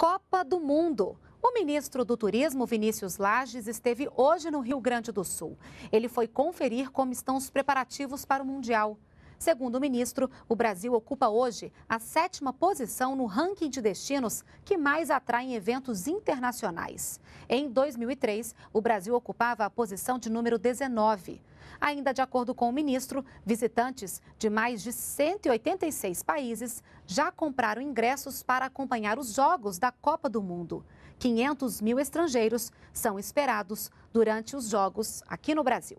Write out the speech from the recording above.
Copa do Mundo. O ministro do Turismo, Vinícius Lages, esteve hoje no Rio Grande do Sul. Ele foi conferir como estão os preparativos para o Mundial. Segundo o ministro, o Brasil ocupa hoje a sétima posição no ranking de destinos que mais atraem eventos internacionais. Em 2003, o Brasil ocupava a posição de número 19. Ainda de acordo com o ministro, visitantes de mais de 186 países já compraram ingressos para acompanhar os jogos da Copa do Mundo. 500 mil estrangeiros são esperados durante os jogos aqui no Brasil.